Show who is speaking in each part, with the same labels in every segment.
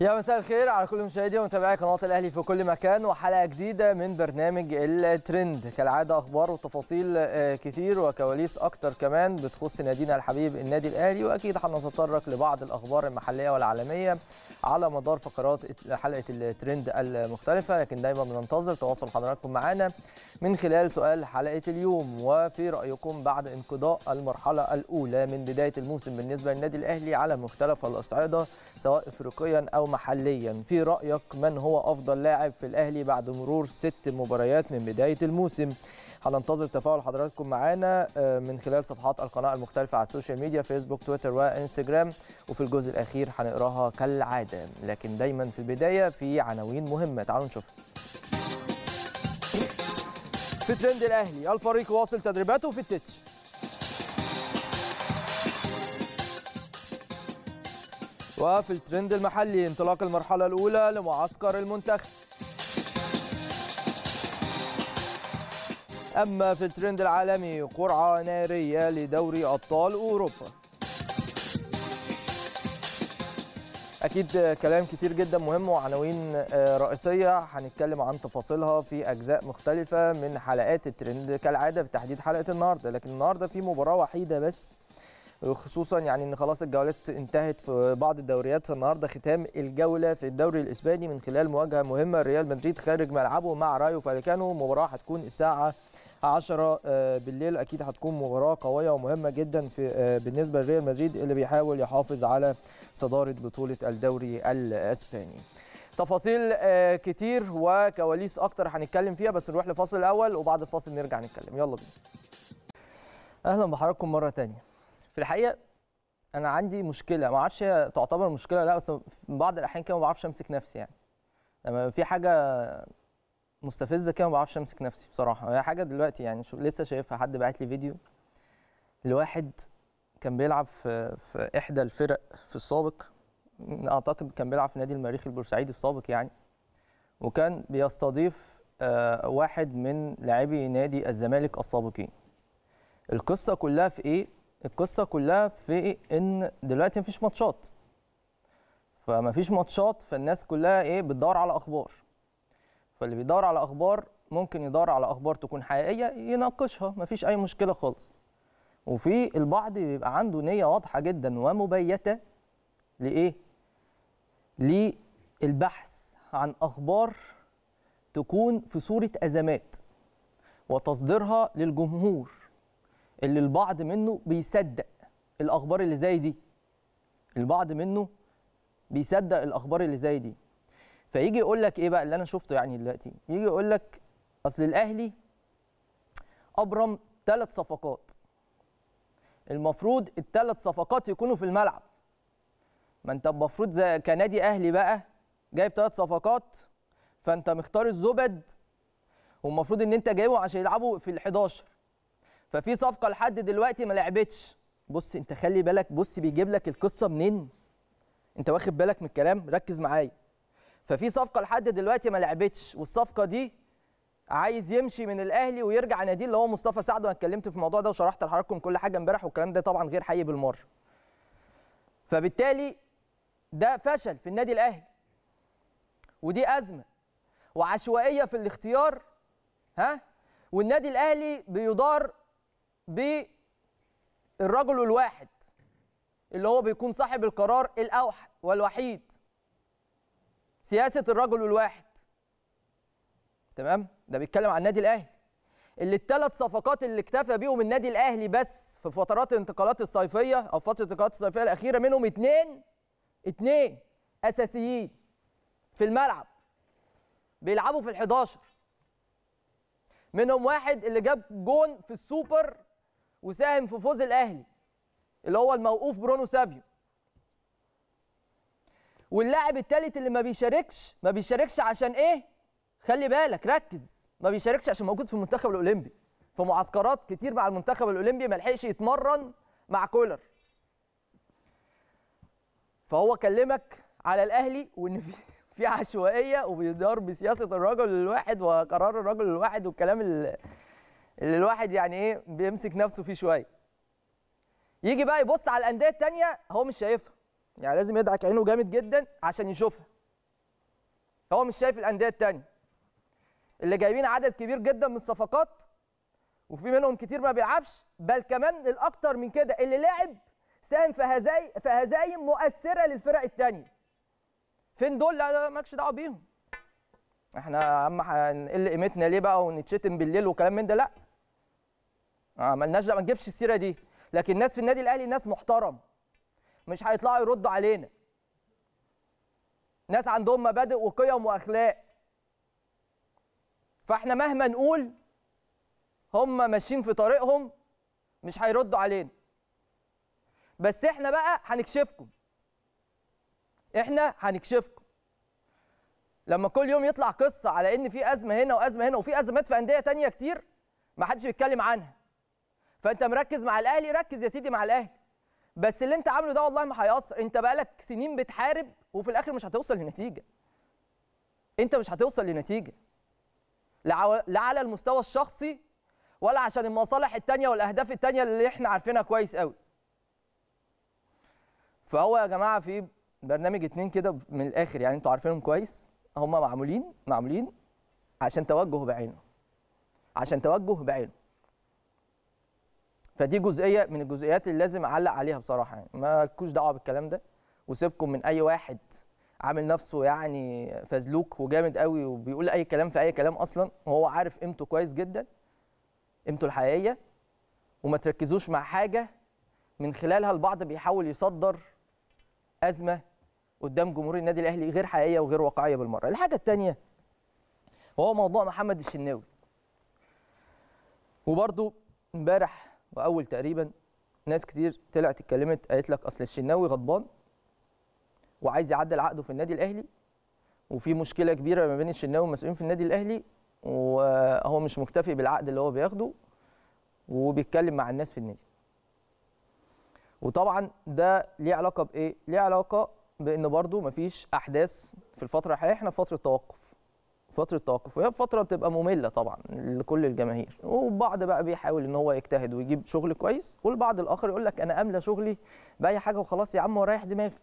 Speaker 1: يا مساء الخير على كل مشاهدي ومتابعي قناه الاهلي في كل مكان وحلقه جديده من برنامج الترند كالعاده اخبار وتفاصيل آه، كثير وكواليس اكتر كمان بتخص نادينا الحبيب النادي الاهلي واكيد هنتطرق لبعض الاخبار المحليه والعالميه على مدار فقرات حلقه الترند المختلفه لكن دايما بننتظر تواصل حضراتكم معانا من خلال سؤال حلقه اليوم وفي رايكم بعد انقضاء المرحله الاولى من بدايه الموسم بالنسبه للنادي الاهلي على مختلف الاصعده سواء افريقيا او أو محليا في رأيك من هو أفضل لاعب في الأهلي بعد مرور ست مباريات من بداية الموسم هننتظر تفاعل حضراتكم معانا آه، من خلال صفحات القناة المختلفة على السوشيال ميديا فيسبوك تويتر وانستجرام وفي الجزء الأخير هنقراها كالعادة لكن دايما في البداية في عناوين مهمة تعالوا نشوفها في ترند الأهلي الفريق واصل تدريباته في التتش وفي الترند المحلي انطلاق المرحلة الأولى لمعسكر المنتخب أما في الترند العالمي قرعة نارية لدوري أبطال أوروبا أكيد كلام كتير جدا مهم وعناوين آه، رئيسية هنتكلم عن تفاصيلها في أجزاء مختلفة من حلقات الترند كالعادة بتحديد حلقة النهاردة لكن النهاردة في مباراة وحيدة بس خصوصا يعني ان خلاص الجولات انتهت في بعض الدوريات فالنهارده ختام الجوله في الدوري الاسباني من خلال مواجهه مهمه ريال مدريد خارج ملعبه مع رايو فاليكانو مباراه هتكون الساعه 10 آه، بالليل اكيد هتكون مباراه قويه ومهمه جدا في آه، بالنسبه لريال مدريد اللي بيحاول يحافظ على صداره بطوله الدوري الاسباني تفاصيل آه، كتير وكواليس اكتر هنتكلم فيها بس نروح لفاصل الاول وبعد الفاصل نرجع نتكلم يلا بينا اهلا بحضراتكم مره ثانيه. في الحقيقه انا عندي مشكله ما اعرفش هي تعتبر مشكله لا بس في بعض الاحيان كده ما بعرفش امسك نفسي يعني لما في حاجه مستفزه كده ما بعرفش امسك نفسي بصراحه هي حاجه دلوقتي يعني شو لسه شايفها حد باعت لي فيديو لواحد كان بيلعب في, في احدى الفرق في السابق اعتقد كان بيلعب في نادي المريخ البورسعيدي السابق يعني وكان بيستضيف آه، واحد من لاعبي نادي الزمالك السابقين القصه كلها في ايه القصه كلها في ان دلوقتي مفيش ماتشات فمفيش ماتشات فالناس كلها ايه بتدور على اخبار فاللي بيدور على اخبار ممكن يدور على اخبار تكون حقيقيه يناقشها مفيش اي مشكله خالص وفي البعض بيبقى عنده نيه واضحه جدا ومبيته لايه للبحث عن اخبار تكون في صوره ازمات وتصديرها للجمهور اللي البعض منه بيصدق الاخبار اللي زي دي البعض منه بيصدق الاخبار اللي زي دي فيجي يقول لك ايه بقى اللي انا شفته يعني دلوقتي يجي يقول لك اصل الاهلي ابرم ثلاث صفقات المفروض الثلاث صفقات يكونوا في الملعب ما انت المفروض كنادي اهلي بقى جايب ثلاث صفقات فانت مختار الزبد والمفروض ان انت جايبه عشان يلعبوا في ال 11 ففي صفقه لحد دلوقتي ما لعبتش بص انت خلي بالك بص بيجيب لك القصه منين انت واخد بالك من الكلام ركز معايا ففي صفقه لحد دلوقتي ما لعبتش والصفقه دي عايز يمشي من الاهلي ويرجع ناديه اللي هو مصطفى سعد وانا اتكلمت في الموضوع ده وشرحت لحضراتكم كل حاجه امبارح والكلام ده طبعا غير حي بالمره فبالتالي ده فشل في النادي الاهلي ودي ازمه وعشوائيه في الاختيار ها والنادي الاهلي بيدار بالرجل الواحد اللي هو بيكون صاحب القرار الأوحد والوحيد سياسة الرجل الواحد تمام ده بيتكلم عن النادي الأهلي اللي الثلاث صفقات اللي اكتفى بيهم النادي الأهلي بس في فترات الانتقالات الصيفية أو فترة الانتقالات الصيفية الأخيرة منهم اتنين اتنين أساسيين في الملعب بيلعبوا في ال 11 منهم واحد اللي جاب جون في السوبر وساهم في فوز الاهلي اللي هو الموقوف برونو سافيو واللاعب الثالث اللي ما بيشاركش ما بيشاركش عشان ايه خلي بالك ركز ما بيشاركش عشان موجود في المنتخب الاولمبي في معسكرات كتير مع المنتخب الاولمبي ما لحقش يتمرن مع كولر فهو كلمك على الاهلي وان في في عشوائيه وبيدار بسياسه الرجل الواحد وقرار الرجل الواحد والكلام اللي اللي الواحد يعني ايه بيمسك نفسه فيه شويه يجي بقى يبص على الانديه الثانيه هو مش شايفها يعني لازم يدعك عينه جامد جدا عشان يشوفها هو مش شايف الانديه الثانيه اللي جايبين عدد كبير جدا من الصفقات وفي منهم كتير ما بيلعبش بل كمان الاكتر من كده اللي لعب ساهم في هزايم في هزايم مؤثره للفرق الثانيه فين دول لا مالكش دعوه بيهم احنا يا عم هنقل إيه قيمتنا ليه بقى ونتشتم بالليل وكلام من ده لا آه ما لناش ما نجيبش السيره دي لكن الناس في النادي الاهلي ناس محترم مش هيطلعوا يردوا علينا ناس عندهم مبادئ وقيم واخلاق فاحنا مهما نقول هم ماشيين في طريقهم مش هيردوا علينا بس احنا بقى هنكشفكم احنا هنكشفكم لما كل يوم يطلع قصه على ان في ازمه هنا وازمه هنا وفي ازمات في انديه تانية كتير ما حدش بيتكلم عنها فانت مركز مع الاهلي ركز يا سيدي مع الاهلي بس اللي انت عامله ده والله ما هيأثر انت بقالك سنين بتحارب وفي الاخر مش هتوصل لنتيجه انت مش هتوصل لنتيجه لا على المستوى الشخصي ولا عشان المصالح التانية والاهداف التانية اللي احنا عارفينها كويس قوي فهو يا جماعه في برنامج اتنين كده من الاخر يعني انتوا عارفينهم كويس هما معمولين معمولين عشان توجه بعينه عشان توجه بعينه فدي جزئيه من الجزئيات اللي لازم اعلق عليها بصراحه يعني مالكوش دعوه بالكلام ده وسيبكم من اي واحد عامل نفسه يعني فزلوك وجامد قوي وبيقول اي كلام في اي كلام اصلا وهو عارف قيمته كويس جدا قيمته الحقيقيه وما تركزوش مع حاجه من خلالها البعض بيحاول يصدر ازمه قدام جمهور النادي الاهلي غير حقيقيه وغير واقعيه بالمره الحاجه الثانيه هو موضوع محمد الشناوي وبرده امبارح واول تقريبا ناس كتير طلعت اتكلمت قالت لك اصل الشناوي غضبان وعايز يعدل عقده في النادي الاهلي وفي مشكله كبيره ما بين الشناوي والمسؤولين في النادي الاهلي وهو مش مكتفي بالعقد اللي هو بياخده وبيتكلم مع الناس في النادي وطبعا ده ليه علاقه بايه ليه علاقه بان برضو مفيش احداث في الفتره الحاليه احنا في فتره توقف فتره توقف وهي فتره بتبقى ممله طبعا لكل الجماهير وبعض بقى بيحاول ان هو يجتهد ويجيب شغل كويس والبعض الاخر يقول لك انا املى شغلي باي حاجه وخلاص يا عم ورايح دماغي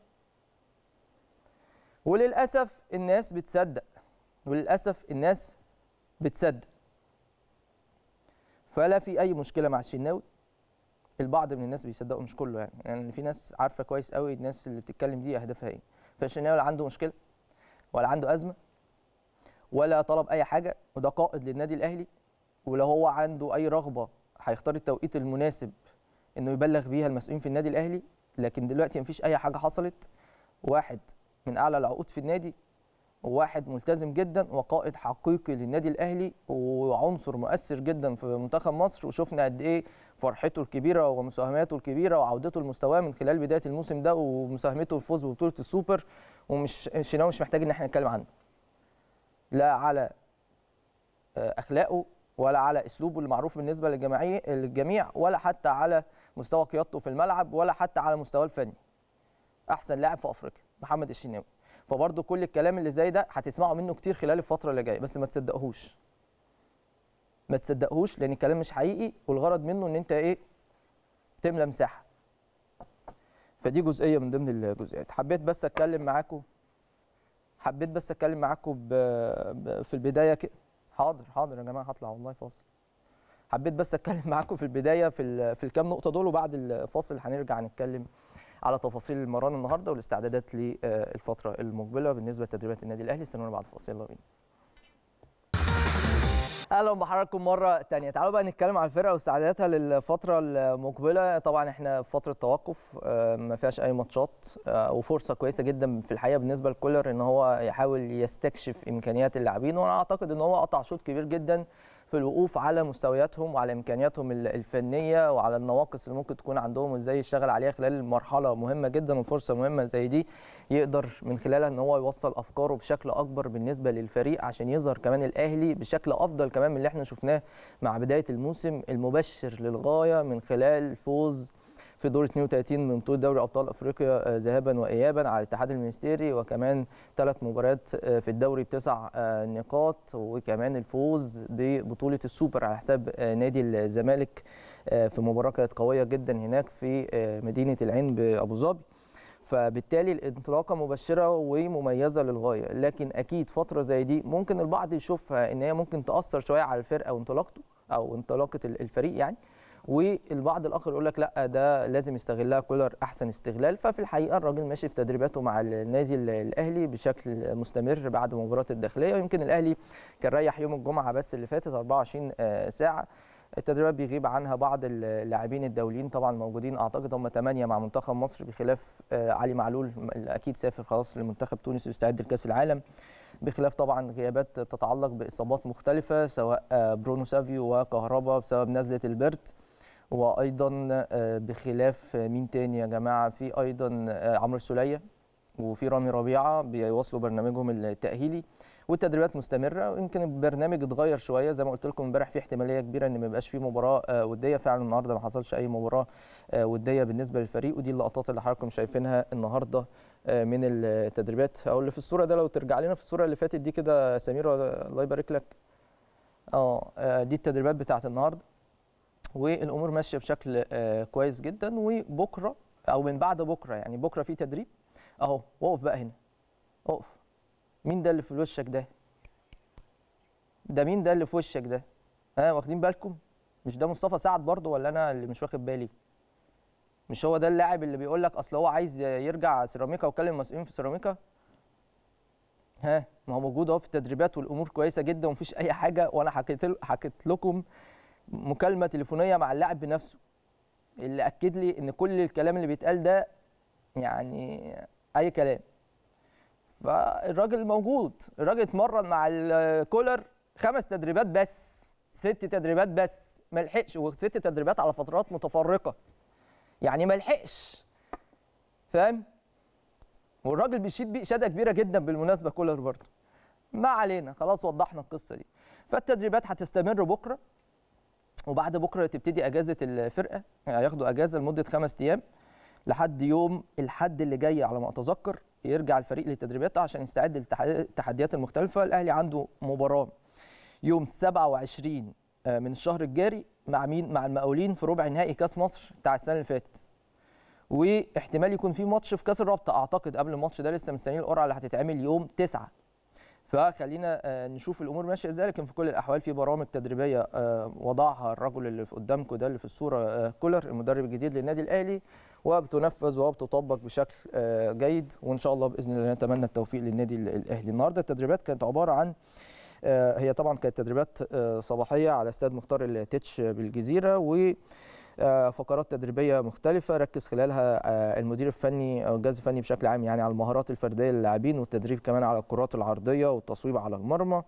Speaker 1: وللاسف الناس بتصدق وللاسف الناس بتصدق فلا في اي مشكله مع الشناوي البعض من الناس بيصدقوا مش كله يعني يعني في ناس عارفه كويس قوي الناس اللي بتتكلم دي اهدافها ايه فالشناوي لا عنده مشكله ولا عنده ازمه ولا طلب اي حاجه وده قائد للنادي الاهلي ولو هو عنده اي رغبه هيختار التوقيت المناسب انه يبلغ بيها المسؤولين في النادي الاهلي لكن دلوقتي مفيش اي حاجه حصلت واحد من اعلى العقود في النادي وواحد ملتزم جدا وقائد حقيقي للنادي الاهلي وعنصر مؤثر جدا في منتخب مصر وشفنا قد ايه فرحته الكبيره ومساهماته الكبيره وعودته لمستواه من خلال بدايه الموسم ده ومساهمته في الفوز ببطوله السوبر ومش شناوي مش محتاج ان احنا نتكلم عنه لا على آه، اخلاقه ولا على اسلوبه المعروف بالنسبه للجماعيه للجميع ولا حتى على مستوى قيادته في الملعب ولا حتى على مستواه الفني احسن لاعب في افريقيا محمد الشناوي فبرضه كل الكلام اللي زي ده هتسمعه منه كتير خلال الفتره اللي جايه بس ما تصدقهوش ما تصدقهوش لان الكلام مش حقيقي والغرض منه ان انت ايه تملى مساحه فدي جزئيه من ضمن الجزئيات حبيت بس اتكلم معاكم حبيت بس اتكلم معاكم في البدايه ك... حاضر حاضر يا جماعه هطلع والله فاصل حبيت بس اتكلم معاكم في البدايه في في الكام نقطه دول وبعد الفاصل هنرجع نتكلم على تفاصيل المران النهارده والاستعدادات للفتره المقبله بالنسبه لتدريبات النادي الاهلي استنونا بعد الفاصل يلا بينا اهلا بحضراتكم مره تانية تعالوا بقى نتكلم على الفرقه واستعداداتها للفتره المقبله طبعا احنا في فتره توقف آه، ما فيهاش اي ماتشات آه، وفرصه كويسه جدا في الحقيقه بالنسبه لكولر ان هو يحاول يستكشف امكانيات اللاعبين وانا اعتقد ان هو قطع شوط كبير جدا في الوقوف على مستوياتهم وعلى امكانياتهم الفنيه وعلى النواقص اللي ممكن تكون عندهم وازاي يشتغل عليها خلال مرحله مهمه جدا وفرصه مهمه زي دي يقدر من خلالها ان هو يوصل افكاره بشكل اكبر بالنسبه للفريق عشان يظهر كمان الاهلي بشكل افضل كمان من اللي احنا شفناه مع بدايه الموسم المبشر للغايه من خلال فوز في دور 32 من بطوله دوري ابطال افريقيا آه، ذهابا وايابا على الاتحاد المنستيري وكمان ثلاث مباريات آه، في الدوري بتسع آه، نقاط وكمان الفوز ببطوله السوبر على حساب نادي الزمالك في مباراه كانت قويه جدا هناك في مدينه العين بابو ظبي فبالتالي الانطلاقه مبشره ومميزه للغايه لكن اكيد فتره زي دي ممكن البعض يشوفها ان هي ممكن تاثر شويه على الفرقه وانطلاقته او انطلاقه الفريق يعني والبعض الاخر يقول لك لا ده لازم يستغلها كولر احسن استغلال ففي الحقيقه الراجل ماشي في تدريباته مع النادي الاهلي بشكل مستمر بعد مباراه الداخليه ويمكن الاهلي كان ريح يوم الجمعه بس اللي فاتت 24 آه، ساعه التدريبات بيغيب عنها بعض اللاعبين الدوليين طبعا موجودين اعتقد هم ثمانيه مع منتخب مصر بخلاف آه، علي معلول اكيد سافر خلاص لمنتخب تونس ويستعد لكاس العالم بخلاف طبعا غيابات تتعلق باصابات مختلفه سواء آه، برونو سافيو وكهربا بسبب نزله البرت وايضا آه، بخلاف آه، مين تاني يا جماعه في ايضا آه، عمرو السوليه وفي رامي ربيعه بيواصلوا برنامجهم التاهيلي والتدريبات مستمره ويمكن البرنامج اتغير شويه زي ما قلت لكم امبارح في احتماليه كبيره ان ما يبقاش في مباراه وديه فعلا النهارده ما حصلش اي مباراه وديه بالنسبه للفريق ودي اللقطات اللي حضراتكم شايفينها النهارده من التدريبات او اللي في الصوره ده لو ترجع لنا في الصوره اللي فاتت دي كده سمير الله يبارك لك اه دي التدريبات بتاعت النهارده والامور ماشيه بشكل آه، كويس جدا وبكره او من بعد بكره يعني بكره في تدريب اهو اقف بقى هنا اقف مين ده اللي في وشك ده ده مين ده اللي في وشك ده ها آه واخدين بالكم مش ده مصطفى سعد برضه ولا انا اللي مش واخد بالي مش هو ده اللاعب اللي بيقول لك اصل هو عايز يرجع سيراميكا وكلم مسؤولين في سيراميكا ها ما هو موجود اهو في التدريبات والامور كويسه جدا ومفيش اي حاجه وانا حكيت حكيت لكم مكالمه تليفونيه مع اللاعب بنفسه اللي اكد لي ان كل الكلام اللي بيتقال ده يعني اي كلام فالراجل موجود الراجل اتمرن مع الكولر خمس تدريبات بس ست تدريبات بس ما لحقش وست تدريبات على فترات متفرقه يعني ما لحقش فاهم والراجل بيشيد بيه اشاده كبيره جدا بالمناسبه كولر برضه ما علينا خلاص وضحنا القصه دي فالتدريبات هتستمر بكره وبعد بكره تبتدي اجازه الفرقه يعني هياخدوا يعني اجازه لمده خمس ايام لحد يوم الحد اللي جاي على ما اتذكر يرجع الفريق للتدريبات عشان يستعد للتحديات المختلفه الاهلي عنده مباراه يوم 27 آه، من الشهر الجاري مع مين مع المقاولين في ربع نهائي كاس مصر بتاع السنه اللي فاتت واحتمال يكون في ماتش في كاس الرابطه اعتقد قبل الماتش ده لسه مستنيين القرعه اللي هتتعمل يوم 9 فخلينا آه، نشوف الامور ماشيه ازاي لكن في كل الاحوال في برامج تدريبيه آه، وضعها الرجل اللي في قدامكم ده اللي في الصوره كولر آه، المدرب الجديد للنادي الاهلي وبتنفذ وبتطبق بشكل جيد وان شاء الله باذن الله نتمنى التوفيق للنادي الاهلي النهارده التدريبات كانت عباره عن هي طبعا كانت تدريبات صباحيه على استاد مختار التتش بالجزيره و آه، فقرات تدريبيه مختلفه ركز خلالها آه، المدير الفني او الجهاز الفني بشكل عام يعني على المهارات الفرديه للاعبين والتدريب كمان على الكرات العرضيه والتصويب على المرمى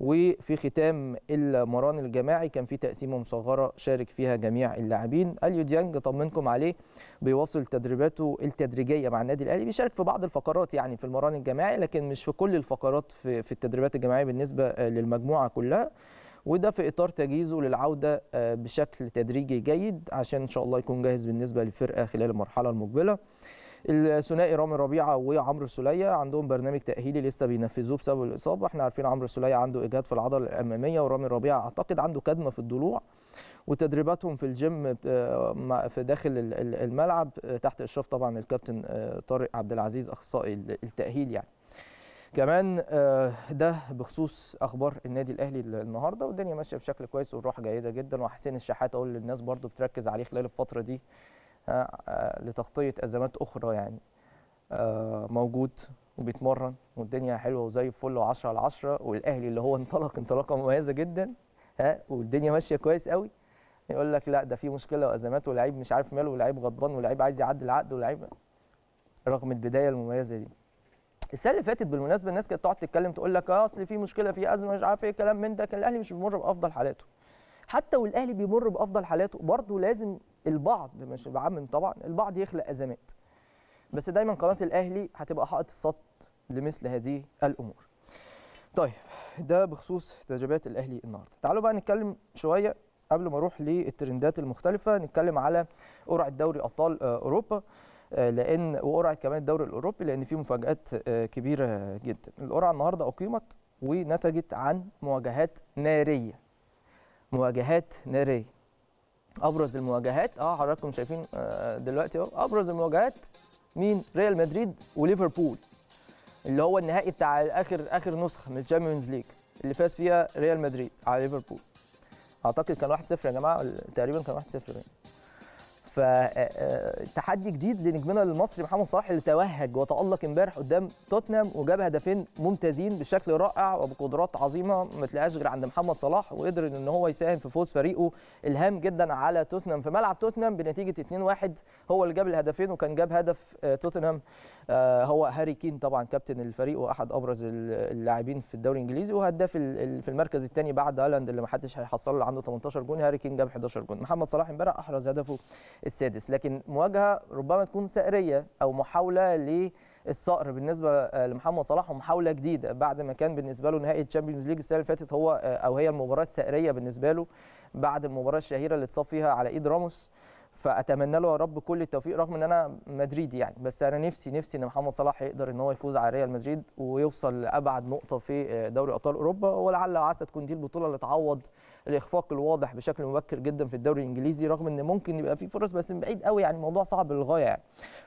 Speaker 1: وفي ختام المران الجماعي كان في تقسيمه مصغره شارك فيها جميع اللاعبين اليو ديانج طمنكم عليه بيواصل تدريباته التدريجيه مع النادي الاهلي بيشارك في بعض الفقرات يعني في المران الجماعي لكن مش في كل الفقرات في, في التدريبات الجماعيه بالنسبه للمجموعه كلها وده في اطار تجهيزه للعوده آه، بشكل تدريجي جيد عشان ان شاء الله يكون جاهز بالنسبه للفرقه خلال المرحله المقبله الثنائي رامي ربيعه وعمرو سليه عندهم برنامج تاهيلي لسه بينفذوه بسبب الاصابه احنا عارفين عمرو سليه عنده اجهاد في العضله الاماميه ورامي ربيعه اعتقد عنده كدمه في الضلوع وتدريباتهم في الجيم آه، في داخل الملعب آه، تحت اشراف طبعا الكابتن طارق عبد العزيز اخصائي التاهيل يعني كمان آه، ده بخصوص اخبار النادي الاهلي النهارده والدنيا ماشيه بشكل كويس والروح جيده جدا وحسين الشحات اقول للناس برضو بتركز عليه خلال الفتره دي آه، آه، لتغطيه ازمات اخرى يعني موجود وبيتمرن والدنيا حلوه وزي الفل و10 على 10 والاهلي اللي هو انطلق انطلاقه مميزه جدا ها والدنيا ماشيه كويس قوي يقول لك لا ده في مشكله وازمات ولاعيب مش عارف ماله ولاعيب غضبان ولاعيب عايز يعدل عقده ولاعيب رغم البدايه المميزه دي السنه اللي فاتت بالمناسبه الناس كانت تقعد تتكلم تقول لك آه، اصل في مشكله في ازمه مش عارف ايه كلام من ده كان الاهلي مش بيمر بافضل حالاته حتى والاهلي بيمر بافضل حالاته برضه لازم البعض مش بعمم طبعا البعض يخلق ازمات بس دايما قناه الاهلي هتبقى حائط الصد لمثل هذه الامور طيب ده بخصوص تدريبات الاهلي النهارده تعالوا بقى نتكلم شويه قبل ما اروح للترندات المختلفه نتكلم على قرعه دوري ابطال آه، اوروبا آه، لان وقرعه كمان الدوري الاوروبي لان في مفاجات آه، كبيره جدا القرعه النهارده اقيمت ونتجت عن مواجهات ناريه مواجهات ناريه ابرز المواجهات اه حضراتكم شايفين آه، دلوقتي اهو ابرز المواجهات مين ريال مدريد وليفربول اللي هو النهائي بتاع اخر اخر نسخه من الشامبيونز ليج اللي فاز فيها ريال مدريد على ليفربول اعتقد كان 1-0 يا جماعه تقريبا كان 1-0 يعني فتحدي آه، آه، جديد لنجمنا المصري محمد صلاح اللي توهج وتألق امبارح قدام توتنهام وجاب هدفين ممتازين بشكل رائع وبقدرات عظيمه ما تلاقيهاش غير عند محمد صلاح وقدر ان هو يساهم في فوز فريقه الهام جدا على توتنهام في ملعب توتنهام بنتيجه 2-1 هو اللي جاب الهدفين وكان جاب هدف آه، توتنهام آه، هو هاري كين طبعا كابتن الفريق واحد ابرز اللاعبين في الدوري الانجليزي وهداف في المركز الثاني بعد هالاند اللي ما حدش هيحصل له عنده 18 جون هاري كين جاب 11 جون محمد صلاح امبارح احرز هدفه السادس لكن مواجهه ربما تكون سائريه او محاوله ل الصقر بالنسبه لمحمد صلاح ومحاوله جديده بعد ما كان بالنسبه له نهائي الشامبيونز ليج السنه اللي فاتت هو آه، او هي المباراه السائريه بالنسبه له بعد المباراه الشهيره اللي اتصاب فيها على ايد راموس فاتمنى له يا رب كل التوفيق رغم ان انا مدريدي يعني بس انا نفسي نفسي ان محمد صلاح يقدر ان هو يفوز على ريال مدريد ويوصل لابعد نقطه في آه، دوري ابطال اوروبا ولعل وعسى تكون دي البطوله اللي تعوض الاخفاق الواضح بشكل مبكر جدا في الدوري الانجليزي رغم ان ممكن يبقى في فرص بس من بعيد قوي يعني الموضوع صعب للغايه يعني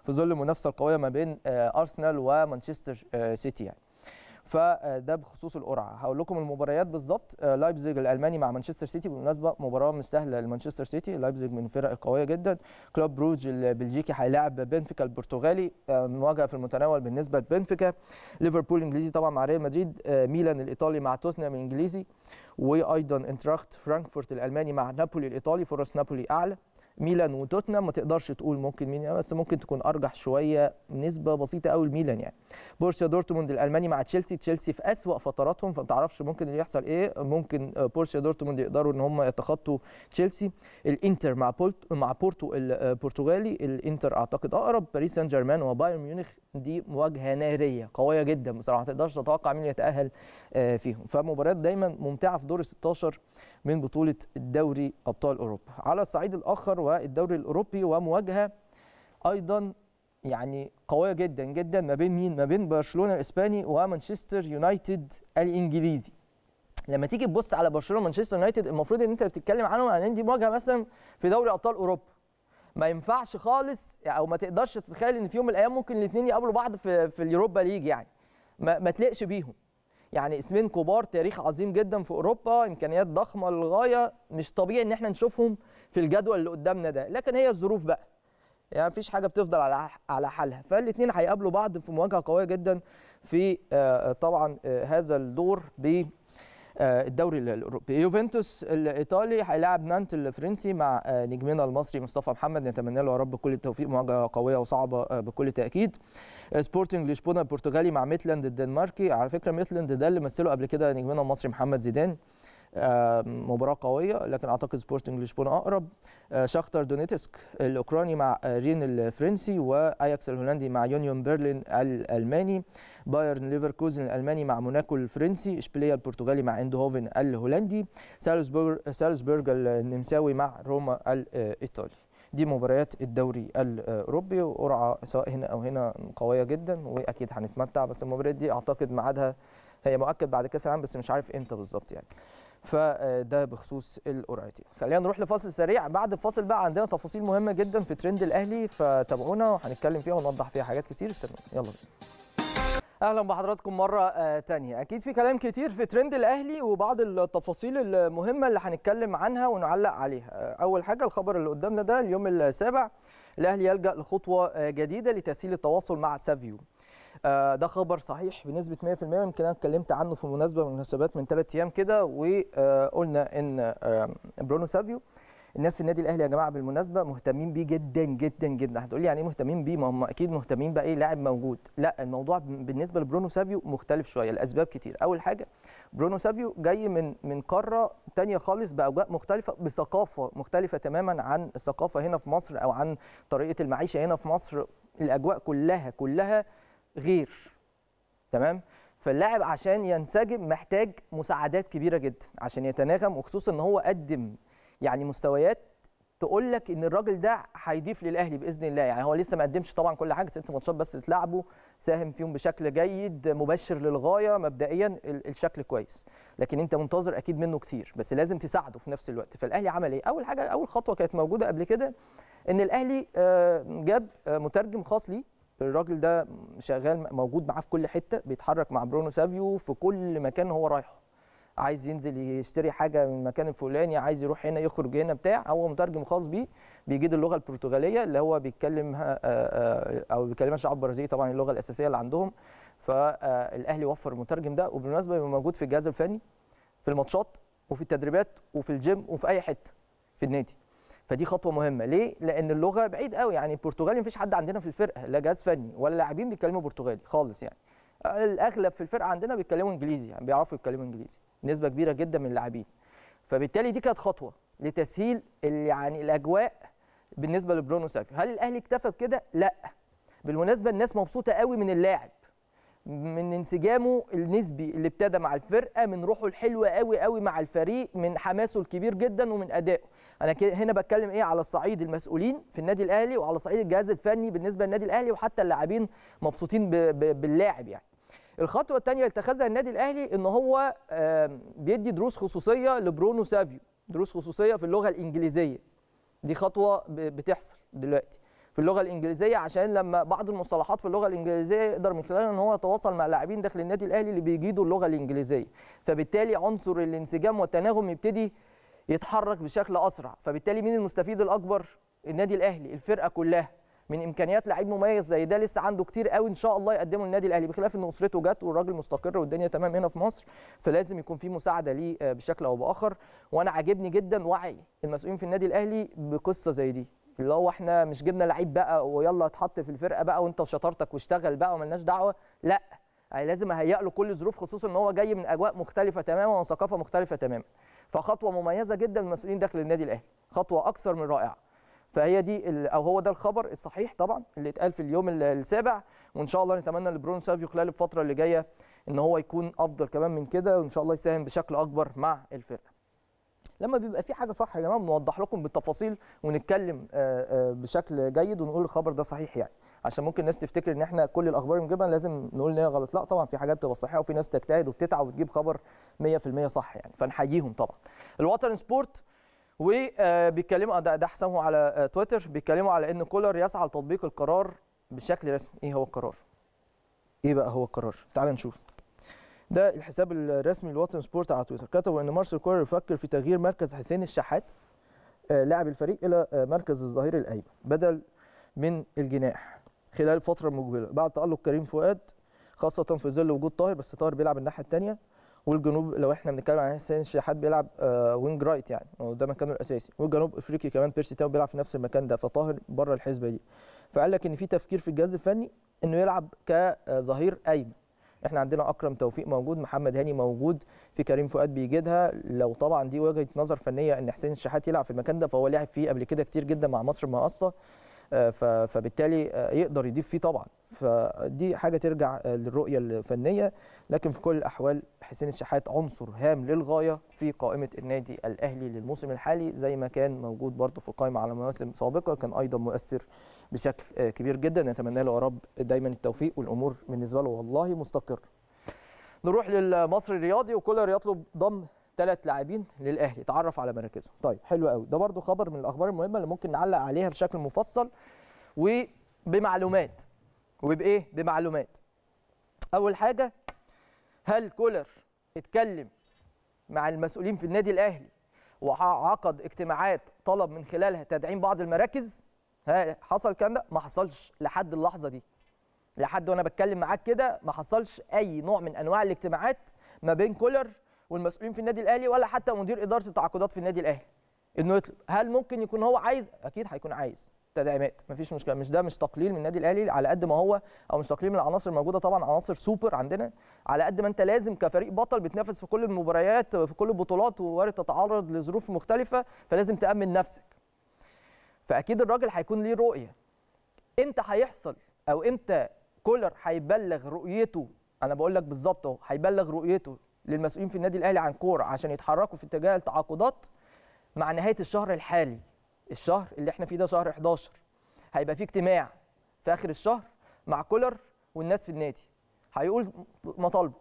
Speaker 1: في ظل المنافسه القويه ما بين آه، ارسنال ومانشستر آه، سيتي يعني فده بخصوص القرعه هقول لكم المباريات بالظبط آه، لايبزيج الالماني مع مانشستر سيتي بالمناسبه مباراه مش سهله لمانشستر سيتي لايبزيج من الفرق القويه جدا كلوب بروج البلجيكي هيلاعب بنفيكا البرتغالي آه، مواجهه في المتناول بالنسبه لبنفيكا ليفربول الانجليزي طبعا مع ريال مدريد آه، ميلان الايطالي مع توتنهام الانجليزي وايضا انتراخت فرانكفورت الالماني مع نابولي الايطالي فرص نابولي اعلى ميلان وتوتنهام ما تقدرش تقول ممكن مين يعني، بس ممكن تكون ارجح شويه نسبه بسيطه قوي ميلان يعني بورسيا دورتموند الالماني مع تشيلسي تشيلسي في اسوا فتراتهم فما تعرفش ممكن اللي يحصل ايه ممكن آه، بورسيا دورتموند يقدروا ان هم يتخطوا تشيلسي الانتر مع بولت مع بورتو آه، البرتغالي الانتر اعتقد اقرب باريس سان جيرمان وبايرن ميونخ دي مواجهه ناريه قويه جدا بصراحه ما تقدرش تتوقع مين يتاهل آه، فيهم فمباريات دايما ممتعه في دور ال 16 من بطولة الدوري أبطال أوروبا على الصعيد الآخر والدوري الأوروبي ومواجهة أيضا يعني قوية جدا جدا ما بين مين؟ ما بين برشلونة الإسباني ومانشستر يونايتد الإنجليزي لما تيجي تبص على برشلونه ومانشستر يونايتد المفروض ان انت بتتكلم عنهم عن ان دي مواجهه مثلا في دوري ابطال اوروبا ما ينفعش خالص او ما تقدرش تتخيل ان في يوم من الايام ممكن الاثنين يقابلوا بعض في, في اليوروبا ليج يعني ما, ما تلقش بيهم يعني اسمين كبار تاريخ عظيم جدا في اوروبا امكانيات ضخمه للغايه مش طبيعي ان احنا نشوفهم في الجدول اللي قدامنا ده لكن هي الظروف بقى يعني مفيش حاجه بتفضل على على حالها فالاثنين هيقابلوا بعض في مواجهه قويه جدا في آه، طبعا آه، هذا الدور ب آه، الدوري الاوروبي يوفنتوس الايطالي هيلاعب نانت الفرنسي مع آه، نجمنا المصري مصطفى محمد نتمنى له يا رب كل التوفيق مواجهه قويه وصعبه آه، بكل تاكيد سبورتنج لشبونه البرتغالي مع ميتلاند الدنماركي على فكره ميتلاند ده اللي مثله قبل كده نجمنا المصري محمد زيدان مباراة قوية لكن أعتقد سبورتنج لشبونة أقرب شاختر دونيتسك الأوكراني مع رين الفرنسي وأياكس الهولندي مع يونيون برلين الألماني بايرن ليفركوزن الالماني مع موناكو الفرنسي اشبيليه البرتغالي مع اندهوفن الهولندي سالزبورغ سالزبورغ النمساوي مع روما الايطالي دي مباريات الدوري الاوروبي وقرعه سواء هنا او هنا قويه جدا واكيد هنتمتع بس المباريات دي اعتقد ميعادها هي مؤكد بعد كاس العالم بس مش عارف امتى بالظبط يعني فده بخصوص القرعتين خلينا نروح لفاصل سريع بعد الفاصل بقى عندنا تفاصيل مهمه جدا في ترند الاهلي فتابعونا وهنتكلم فيها ونوضح فيها حاجات كتير استنوا يلا بينا اهلا بحضراتكم مره آه، تانية اكيد في كلام كتير في ترند الاهلي وبعض التفاصيل المهمه اللي هنتكلم عنها ونعلق عليها آه، اول حاجه الخبر اللي قدامنا ده اليوم السابع الاهلي يلجا لخطوه آه، جديده لتسهيل التواصل مع سافيو ده خبر صحيح بنسبه 100% يمكن انا اتكلمت عنه في مناسبه من المناسبات من ثلاث ايام كده وقلنا ان برونو سافيو الناس في النادي الاهلي يا جماعه بالمناسبه مهتمين بيه جدا جدا جدا هتقول لي يعني ايه مهتمين بيه ما هم اكيد مهتمين بقى ايه لاعب موجود لا الموضوع بالنسبه لبرونو سافيو مختلف شويه لاسباب كتير اول حاجه برونو سافيو جاي من من قاره تانية خالص باجواء مختلفه بثقافه مختلفه تماما عن الثقافه هنا في مصر او عن طريقه المعيشه هنا في مصر الاجواء كلها كلها غير تمام فاللاعب عشان ينسجم محتاج مساعدات كبيره جدا عشان يتناغم وخصوصا ان هو قدم يعني مستويات تقول لك ان الراجل ده هيضيف للاهلي باذن الله يعني هو لسه ما قدمش طبعا كل حاجه ست ماتشات بس اتلعبوا ساهم فيهم بشكل جيد مبشر للغايه مبدئيا الشكل كويس لكن انت منتظر اكيد منه كتير بس لازم تساعده في نفس الوقت فالاهلي عمل ايه اول حاجه اول خطوه كانت موجوده قبل كده ان الاهلي آه، جاب آه، مترجم خاص ليه الراجل ده شغال موجود معاه في كل حته بيتحرك مع برونو سافيو في كل مكان هو رايحه عايز ينزل يشتري حاجه من المكان الفلاني عايز يروح هنا يخرج هنا بتاع هو مترجم خاص بيه بيجيد اللغه البرتغاليه اللي هو بيتكلمها آه، آه، آه، او بيكلمها الشعب البرازيلي طبعا اللغه الاساسيه اللي عندهم فالاهلي وفر المترجم ده وبالمناسبه بيبقى موجود في الجهاز الفني في الماتشات وفي التدريبات وفي الجيم وفي اي حته في النادي فدي خطوه مهمه ليه لان اللغه بعيد قوي يعني البرتغالي مفيش حد عندنا في الفرقه لا جهاز فني ولا لاعبين بيتكلموا برتغالي خالص يعني الاغلب في الفرقه عندنا بيتكلموا انجليزي يعني بيعرفوا يتكلموا انجليزي نسبه كبيره جدا من اللاعبين فبالتالي دي كانت خطوه لتسهيل يعني الاجواء بالنسبه لبرونو سافيو هل الاهلي اكتفى بكده لا بالمناسبه الناس مبسوطه قوي من اللاعب من انسجامه النسبي اللي ابتدى مع الفرقه من روحه الحلوه قوي قوي مع الفريق من حماسه الكبير جدا ومن ادائه انا هنا بتكلم ايه على الصعيد المسؤولين في النادي الاهلي وعلى صعيد الجهاز الفني بالنسبه للنادي الاهلي وحتى اللاعبين مبسوطين باللاعب يعني الخطوه الثانيه اللي اتخذها النادي الاهلي ان هو بيدي دروس خصوصيه لبرونو سافيو دروس خصوصيه في اللغه الانجليزيه دي خطوه بتحصل دلوقتي في اللغه الانجليزيه عشان لما بعض المصطلحات في اللغه الانجليزيه يقدر من خلالها ان هو يتواصل مع لاعبين داخل النادي الاهلي اللي بيجيدوا اللغه الانجليزيه فبالتالي عنصر الانسجام والتناغم يبتدي يتحرك بشكل اسرع فبالتالي مين المستفيد الاكبر النادي الاهلي الفرقه كلها من امكانيات لعيب مميز زي ده لسه عنده كتير قوي ان شاء الله يقدمه للنادي الاهلي بخلاف ان اسرته جت والراجل مستقر والدنيا تمام هنا في مصر فلازم يكون في مساعده ليه آه، بشكل او باخر وانا عاجبني جدا وعي المسؤولين في النادي الاهلي بقصه زي دي اللي هو احنا مش جبنا لعيب بقى ويلا اتحط في الفرقه بقى وانت وشطارتك واشتغل بقى وملناش دعوه لا يعني لازم اهيئ له كل الظروف خصوصا ان هو جاي من اجواء مختلفه تماما وثقافه مختلفه تماما فخطوه مميزه جدا المسؤولين داخل النادي الاهلي خطوه اكثر من رائعه فهي دي او هو ده الخبر الصحيح طبعا اللي اتقال في اليوم السابع وان شاء الله نتمنى لبرونو سافيو خلال الفتره اللي جايه ان هو يكون افضل كمان من كده وان شاء الله يساهم بشكل اكبر مع الفرقه لما بيبقى في حاجه صح يا جماعه بنوضح لكم بالتفاصيل ونتكلم آه، آه، بشكل جيد ونقول الخبر ده صحيح يعني عشان ممكن الناس تفتكر ان احنا كل الاخبار اللي بنجيبها لازم نقول ان هي غلط لا طبعا في حاجات بتبقى صحيحه وفي ناس تجتهد وبتتعب وتجيب خبر 100% صح يعني فنحييهم طبعا الوطن سبورت وبيتكلموا ده, ده حسابهم على آه، تويتر بيتكلموا على ان كولر يسعى لتطبيق القرار بشكل رسمي ايه هو القرار ايه بقى هو القرار تعال نشوف ده الحساب الرسمي لوطن سبورت على تويتر كتبوا ان مارسيل كولر يفكر في تغيير مركز حسين الشحات آه، لاعب الفريق الى آه، مركز الظهير الايمن بدل من الجناح خلال فتره مقبله بعد تالق كريم فؤاد خاصه في ظل وجود طاهر بس طاهر بيلعب الناحيه الثانيه والجنوب لو احنا بنتكلم عن حسين شحات بيلعب آه وينج رايت يعني وده مكانه الاساسي والجنوب افريقي كمان بيرسي تاو بيلعب في نفس المكان ده فطاهر بره الحسبه دي فقال لك ان في تفكير في الجهاز الفني انه يلعب كظهير آه، ايمن احنا عندنا اكرم توفيق موجود محمد هاني موجود في كريم فؤاد بيجدها لو طبعا دي وجهه نظر فنيه ان حسين الشحات يلعب في المكان ده فهو لعب فيه قبل كده كتير جدا مع مصر المقاصه آه، فبالتالي آه، يقدر يضيف فيه طبعا فدي حاجه ترجع للرؤيه الفنيه لكن في كل الاحوال حسين الشحات عنصر هام للغايه في قائمه النادي الاهلي للموسم الحالي زي ما كان موجود برضه في القائمه على مواسم سابقه كان ايضا مؤثر بشكل كبير جدا نتمنى له يا رب دايما التوفيق والامور بالنسبه له والله مستقره. نروح للمصري الرياضي وكولر يطلب ضم ثلاث لاعبين للاهلي اتعرف على مراكزه طيب حلو قوي ده برده خبر من الاخبار المهمه اللي ممكن نعلق عليها بشكل مفصل وبمعلومات وبايه بمعلومات اول حاجه هل كولر اتكلم مع المسؤولين في النادي الاهلي وعقد اجتماعات طلب من خلالها تدعيم بعض المراكز ها حصل الكلام ده ما حصلش لحد اللحظه دي لحد وانا بتكلم معاك كده ما حصلش اي نوع من انواع الاجتماعات ما بين كولر والمسؤولين في النادي الاهلي ولا حتى مدير اداره التعاقدات في النادي الاهلي انه يطلب هل ممكن يكون هو عايز اكيد هيكون عايز تدعيمات مفيش مشكله مش ده مش تقليل من النادي الاهلي على قد ما هو او مش تقليل من العناصر الموجوده طبعا عناصر سوبر عندنا على قد ما انت لازم كفريق بطل بتنافس في كل المباريات في كل البطولات ووارد تتعرض لظروف مختلفه فلازم تامن نفسك فاكيد الراجل هيكون ليه رؤيه امتى هيحصل او امتى كولر هيبلغ رؤيته انا بقول لك بالظبط اهو هيبلغ رؤيته للمسؤولين في النادي الاهلي عن كوره عشان يتحركوا في اتجاه التعاقدات مع نهايه الشهر الحالي الشهر اللي احنا فيه ده شهر 11 هيبقى فيه اجتماع في اخر الشهر مع كولر والناس في النادي هيقول مطالبه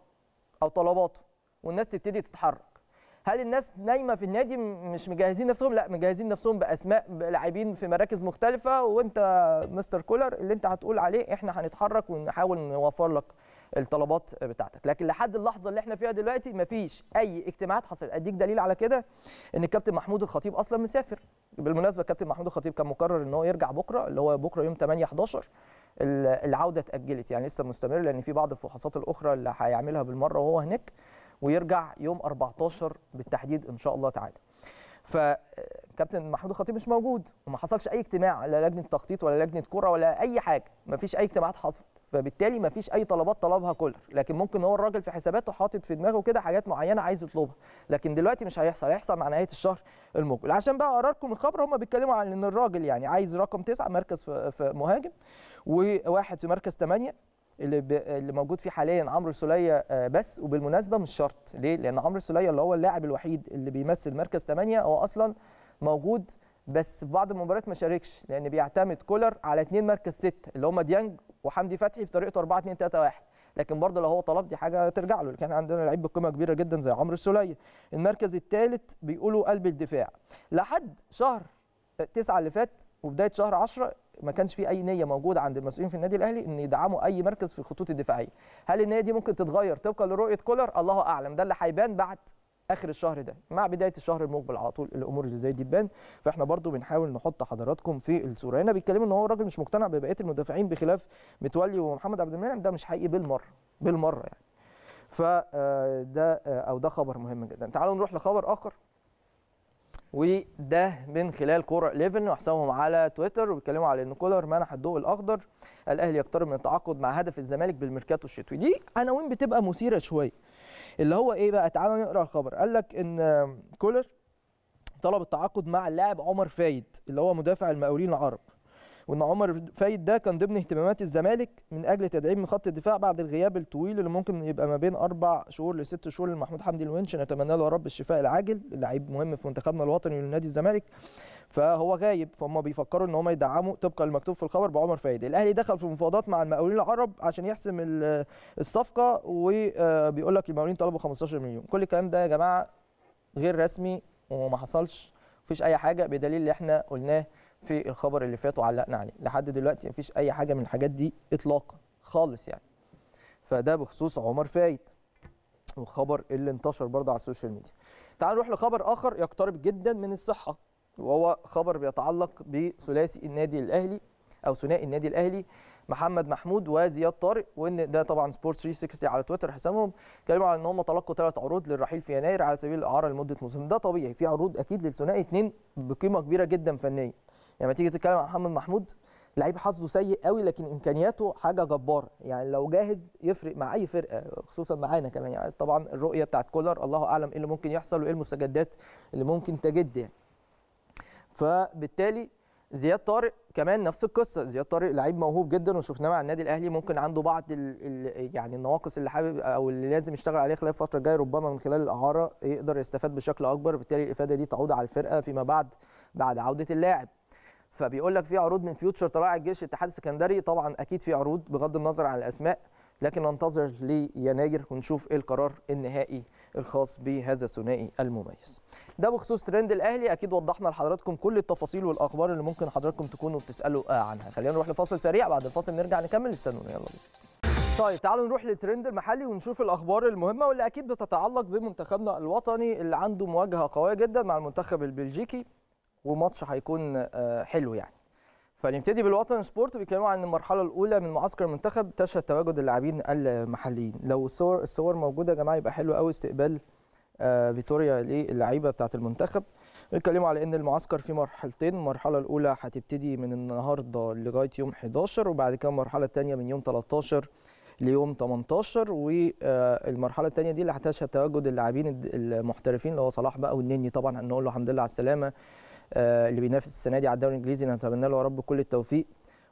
Speaker 1: او طلباته والناس تبتدي تتحرك هل الناس نايمه في النادي مش مجهزين نفسهم لا مجهزين نفسهم باسماء لاعبين في مراكز مختلفه وانت مستر كولر اللي انت هتقول عليه احنا هنتحرك ونحاول نوفر لك الطلبات بتاعتك لكن لحد اللحظه اللي احنا فيها دلوقتي مفيش اي اجتماعات حصلت اديك دليل على كده ان الكابتن محمود الخطيب اصلا مسافر بالمناسبه الكابتن محمود الخطيب كان مقرر ان هو يرجع بكره اللي هو بكره يوم 8 11 العوده اتاجلت يعني لسه مستمر لان في بعض الفحوصات الاخرى اللي هيعملها بالمره وهو هناك ويرجع يوم 14 بالتحديد ان شاء الله تعالى فكابتن محمود الخطيب مش موجود وما حصلش اي اجتماع لا لجنه تخطيط ولا لجنه كره ولا اي حاجه ما فيش اي اجتماعات حصلت فبالتالي ما فيش اي طلبات طلبها كولر لكن ممكن هو الراجل في حساباته حاطط في دماغه كده حاجات معينه عايز يطلبها لكن دلوقتي مش هيحصل هيحصل مع نهايه الشهر المقبل عشان بقى اقراركم الخبر هم بيتكلموا عن ان الراجل يعني عايز رقم تسعه مركز في مهاجم وواحد في مركز ثمانيه اللي ب... اللي موجود فيه حاليا عمرو سوليه آه، بس وبالمناسبه مش شرط ليه لان عمرو سوليه اللي هو اللاعب الوحيد اللي بيمثل مركز 8 هو اصلا موجود بس في بعض المباريات ما شاركش لان بيعتمد كولر على اثنين مركز 6 اللي هم ديانج وحمدي فتحي في طريقته 4 2 3 1 لكن برضه لو هو طلب دي حاجه ترجع له كان عندنا لعيب بقيمه كبيره جدا زي عمرو السوليه المركز الثالث بيقولوا قلب الدفاع لحد شهر 9 اللي فات وبدايه شهر 10 ما كانش في اي نيه موجوده عند المسؤولين في النادي الاهلي ان يدعموا اي مركز في الخطوط الدفاعيه هل النيه دي ممكن تتغير طبقا لرؤيه كولر الله اعلم ده اللي هيبان بعد اخر الشهر ده مع بدايه الشهر المقبل على طول الامور زي دي تبان فاحنا برضو بنحاول نحط حضراتكم في الصوره هنا بيتكلموا ان هو الراجل مش مقتنع ببقيه المدافعين بخلاف متولي ومحمد عبد المنعم ده مش حقيقي بالمره بالمره يعني فده آه، آه، او ده خبر مهم جدا تعالوا نروح لخبر اخر وده من خلال كوره 11 وحسابهم على تويتر وبيتكلموا على ان كولر منح الضوء الاخضر الاهلي يقترب من التعاقد مع هدف الزمالك بالميركاتو الشتوي دي عناوين بتبقى مثيره شويه اللي هو ايه بقى تعالوا نقرا الخبر قال لك ان كولر طلب التعاقد مع اللاعب عمر فايد اللي هو مدافع المقاولين العرب وان عمر فايد ده كان ضمن اهتمامات الزمالك من اجل تدعيم خط الدفاع بعد الغياب الطويل اللي ممكن يبقى ما بين اربع شهور لست شهور لمحمود حمدي الونش نتمنى له يا رب الشفاء العاجل لعيب مهم في منتخبنا الوطني لنادي الزمالك فهو غايب فهم بيفكروا ان هم يدعموا طبقا المكتوب في الخبر بعمر فايد الاهلي دخل في مفاوضات مع المقاولين العرب عشان يحسم الصفقه وبيقول آه، لك المقاولين طلبوا 15 مليون كل الكلام ده يا جماعه غير رسمي وما حصلش مفيش اي حاجه بدليل اللي احنا قلناه في الخبر اللي فات وعلقنا عليه لحد دلوقتي مفيش اي حاجه من الحاجات دي اطلاقا خالص يعني فده بخصوص عمر فايت والخبر اللي انتشر برضه على السوشيال ميديا تعال نروح لخبر اخر يقترب جدا من الصحه وهو خبر بيتعلق بثلاثي النادي الاهلي او ثنائي النادي الاهلي محمد محمود وزياد طارق وان ده طبعا سبورت 360 على تويتر حسابهم اتكلموا على ان هم تلقوا ثلاث عروض للرحيل في يناير على سبيل الاعاره لمده موسم ده طبيعي في عروض اكيد للثنائي اثنين بقيمه كبيره جدا فنيه يعني لما تيجي تتكلم عن محمد محمود لعيب حظه سيء قوي لكن امكانياته حاجه جباره يعني لو جاهز يفرق مع اي فرقه خصوصا معانا كمان يعني طبعا الرؤيه بتاعت كولر الله اعلم ايه اللي ممكن يحصل وايه المستجدات اللي ممكن تجد يعني فبالتالي زياد طارق كمان نفس القصه زياد طارق لعيب موهوب جدا وشفناه مع النادي الاهلي ممكن عنده بعض الـ الـ يعني النواقص اللي حابب او اللي لازم يشتغل عليها خلال الفتره الجايه ربما من خلال الاعاره يقدر يستفاد بشكل اكبر بالتالي الافاده دي تعود على الفرقه فيما بعد بعد عوده اللاعب فبيقول لك في عروض من فيوتشر طلائع الجيش الاتحاد السكندري طبعا اكيد في عروض بغض النظر عن الاسماء لكن ننتظر ليناير ونشوف ايه القرار النهائي الخاص بهذا الثنائي المميز. ده بخصوص ترند الاهلي اكيد وضحنا لحضراتكم كل التفاصيل والاخبار اللي ممكن حضراتكم تكونوا بتسالوا آه، عنها. خلينا نروح لفاصل سريع بعد الفاصل نرجع نكمل استنونا يلا بينا. طيب تعالوا نروح للترند المحلي ونشوف الاخبار المهمه واللي اكيد بتتعلق بمنتخبنا الوطني اللي عنده مواجهه قويه جدا مع المنتخب البلجيكي وماتش هيكون آه، حلو يعني فنبتدي بالوطن سبورت بيتكلموا عن المرحله الاولى من معسكر المنتخب تشهد تواجد اللاعبين المحليين لو الصور الصور موجوده يا جماعه يبقى حلو قوي استقبال آه، فيتوريا للعيبه بتاعه المنتخب بيتكلموا على ان المعسكر فيه مرحلتين المرحله الاولى هتبتدي من النهارده لغايه يوم 11 وبعد كده المرحله الثانيه من يوم 13 ليوم 18 والمرحله آه، الثانيه دي اللي هتشهد تواجد اللاعبين المحترفين اللي هو صلاح بقى والنني طبعا هنقول له الحمد لله على السلامه آه، اللي بينافس السنه دي على الدوري الانجليزي نتمنى له يا رب كل التوفيق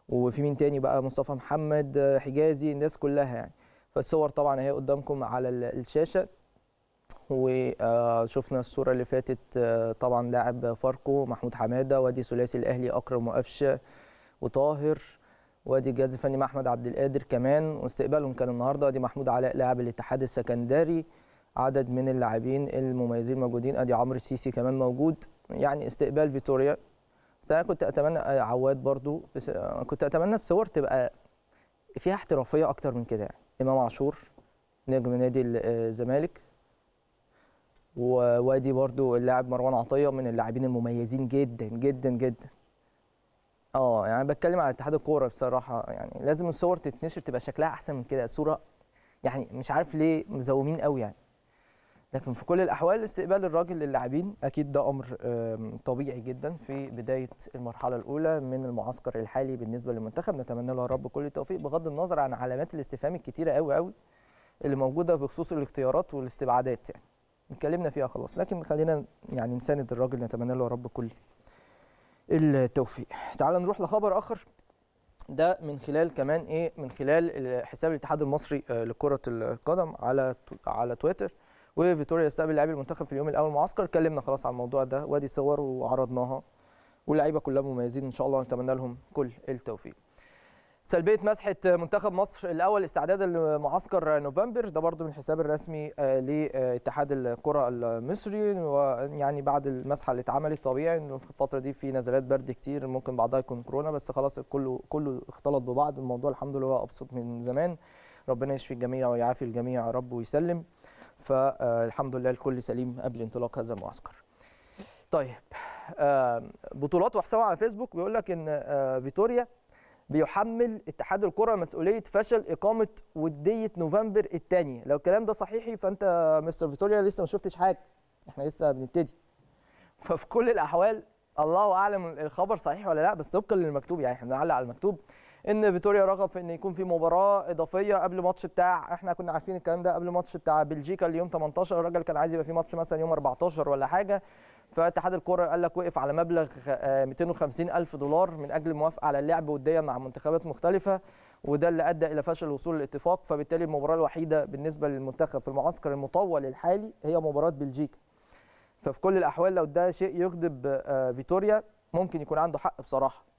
Speaker 1: وفي مين تاني بقى مصطفى محمد آه، حجازي الناس كلها يعني فالصور طبعا اهي قدامكم على الشاشه وشفنا آه، الصوره اللي فاتت طبعا لاعب فاركو محمود حماده وادي ثلاثي الاهلي اكرم وقفشه وطاهر وادي الجهاز الفني مع احمد عبد القادر كمان واستقبالهم كان النهارده وادي محمود علاء لاعب الاتحاد السكندري عدد من اللاعبين المميزين موجودين ادي عمرو السيسي كمان موجود يعني استقبال فيتوريا انا كنت اتمنى آه، عواد برضو آه، كنت اتمنى الصور تبقى فيها احترافيه اكتر من كده يعني امام عاشور نجم نادي آه، الزمالك ووادي برضو اللاعب مروان عطيه من اللاعبين المميزين جدا جدا جدا اه يعني بتكلم على اتحاد الكوره بصراحه يعني لازم الصور تتنشر تبقى شكلها احسن من كده صوره يعني مش عارف ليه مزومين قوي يعني لكن في كل الاحوال استقبال الراجل للاعبين اكيد ده امر طبيعي جدا في بدايه المرحله الاولى من المعسكر الحالي بالنسبه للمنتخب نتمنى له الرب كل التوفيق بغض النظر عن علامات الاستفهام الكتيره قوي قوي اللي موجوده بخصوص الاختيارات والاستبعادات يعني اتكلمنا فيها خلاص لكن خلينا يعني نساند الراجل نتمنى له رب كل التوفيق تعال نروح لخبر اخر ده من خلال كمان ايه من خلال حساب الاتحاد المصري آه، لكره القدم على على تويتر وفيتوريا يستقبل لاعبي المنتخب في اليوم الاول معسكر اتكلمنا خلاص على الموضوع ده وادي صور وعرضناها واللعيبه كلها مميزين ان شاء الله نتمنى لهم كل التوفيق سلبيه مسحه منتخب مصر الاول استعدادا لمعسكر نوفمبر ده برضو من الحساب الرسمي آه، لاتحاد الكره المصري ويعني بعد المسحه اللي اتعملت طبيعي انه في الفتره دي في نزلات برد كتير ممكن بعضها يكون كورونا بس خلاص كله كله اختلط ببعض الموضوع الحمد لله ابسط من زمان ربنا يشفي الجميع ويعافي الجميع يا رب ويسلم فالحمد لله الكل سليم قبل انطلاق هذا المعسكر طيب بطولات وحسابه على فيسبوك بيقول لك ان فيتوريا بيحمل اتحاد الكره مسؤوليه فشل اقامه وديه نوفمبر الثاني لو الكلام ده صحيحي فانت مستر فيتوريا لسه ما شفتش حاجه احنا لسه بنبتدي ففي كل الاحوال الله اعلم الخبر صحيح ولا لا بس طبقا للمكتوب يعني احنا بنعلق على المكتوب ان فيتوريا رغب في ان يكون في مباراه اضافيه قبل ماتش بتاع احنا كنا عارفين الكلام ده قبل ماتش بتاع بلجيكا اليوم 18 الراجل كان عايز يبقى في ماتش مثلا يوم 14 ولا حاجه فاتحاد الكره قال لك وقف على مبلغ 250 آه، الف دولار من اجل الموافقه على اللعب وديا مع منتخبات مختلفه وده اللي ادى الى فشل وصول الاتفاق فبالتالي المباراه الوحيده بالنسبه للمنتخب في المعسكر المطول الحالي هي مباراه بلجيكا ففي كل الاحوال لو ده شيء يغضب آه، فيتوريا ممكن يكون عنده حق بصراحه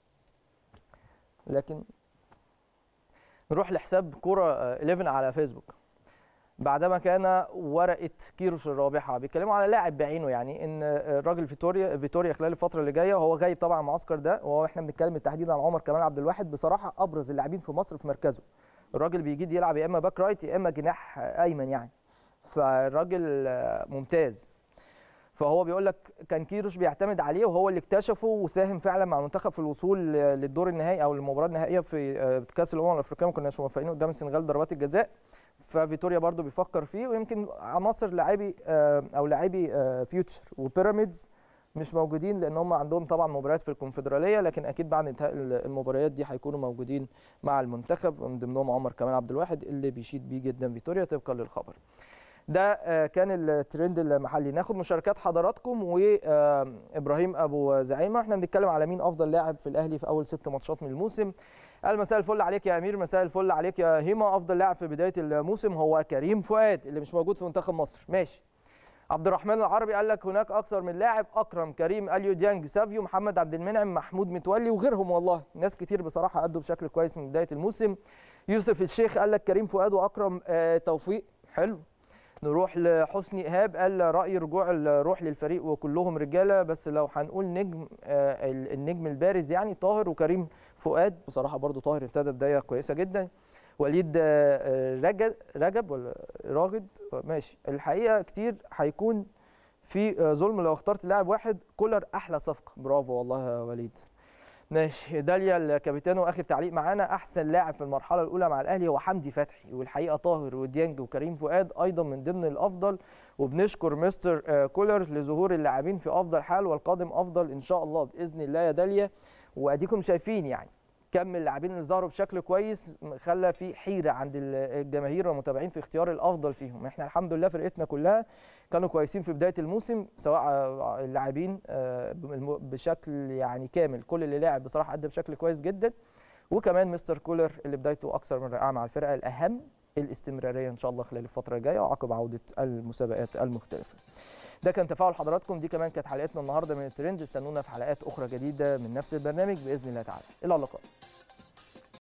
Speaker 1: لكن نروح لحساب كوره 11 آه، على فيسبوك بعدما كان ورقه كيروش الرابحه بيتكلموا على لاعب بعينه يعني ان آه، الراجل فيتوريا فيتوريا خلال الفتره اللي جايه هو غايب طبعا المعسكر ده وهو احنا بنتكلم تحديدا عن عمر كمال عبد الواحد بصراحه ابرز اللاعبين في مصر في مركزه الراجل بيجيد يلعب يا اما باك رايت يا اما جناح آه، ايمن يعني فالراجل ممتاز فهو بيقول لك كان كيروش بيعتمد عليه وهو اللي اكتشفه وساهم فعلا مع المنتخب في الوصول للدور النهائي او المباراه النهائيه في آه، كاس الامم الافريقيه ما كناش موفقين قدام السنغال ضربات الجزاء ففيتوريا برضو بيفكر فيه ويمكن عناصر لاعبي آه، او لاعبي فيوتشر آه، وبيراميدز مش موجودين لان هم عندهم طبعا مباريات في الكونفدراليه لكن اكيد بعد انتهاء المباريات دي هيكونوا موجودين مع المنتخب من ضمنهم عمر كمال عبد الواحد اللي بيشيد بيه جدا فيتوريا طبقا للخبر ده آه، كان الترند المحلي ناخد مشاركات حضراتكم وابراهيم آه، ابو زعيمه احنا بنتكلم على مين افضل لاعب في الاهلي في اول ست ماتشات من الموسم قال مساء الفل عليك يا امير مساء الفل عليك يا هيما افضل لاعب في بدايه الموسم هو كريم فؤاد اللي مش موجود في منتخب مصر ماشي عبد الرحمن العربي قال لك هناك اكثر من لاعب اكرم كريم اليو ديانج سافيو محمد عبد المنعم محمود متولي وغيرهم والله ناس كتير بصراحه ادوا بشكل كويس من بدايه الموسم يوسف الشيخ قال لك كريم فؤاد واكرم آه، توفيق حلو نروح لحسني ايهاب قال راي رجوع الروح للفريق وكلهم رجاله بس لو هنقول نجم آه، النجم البارز يعني طاهر وكريم فؤاد بصراحه برضو طاهر ابتدى بدايه كويسه جدا وليد آه، رجب رجب ولا راغد ماشي الحقيقه كتير هيكون في آه، ظلم لو اخترت لاعب واحد كولر احلى صفقه برافو والله يا وليد ماشي داليا الكابيتانو اخر تعليق معانا احسن لاعب في المرحله الاولى مع الاهلي هو حمدي فتحي والحقيقه طاهر وديانج وكريم فؤاد ايضا من ضمن الافضل وبنشكر مستر آه، كولر لظهور اللاعبين في افضل حال والقادم افضل ان شاء الله باذن الله يا داليا واديكم شايفين يعني كم اللاعبين اللي ظهروا بشكل كويس خلى في حيره عند الجماهير والمتابعين في اختيار الافضل فيهم احنا الحمد لله فرقتنا كلها كانوا كويسين في بدايه الموسم سواء اللاعبين آه، بشكل يعني كامل كل اللي لعب بصراحه ادى بشكل كويس جدا وكمان مستر كولر اللي بدايته اكثر من رائعه مع الفرقه الاهم الاستمراريه ان شاء الله خلال الفتره الجايه وعقب عوده المسابقات المختلفه ده كان تفاعل حضراتكم دي كمان كانت حلقتنا النهارده من الترند استنونا في حلقات اخرى جديده من نفس البرنامج باذن الله تعالى الى اللقاء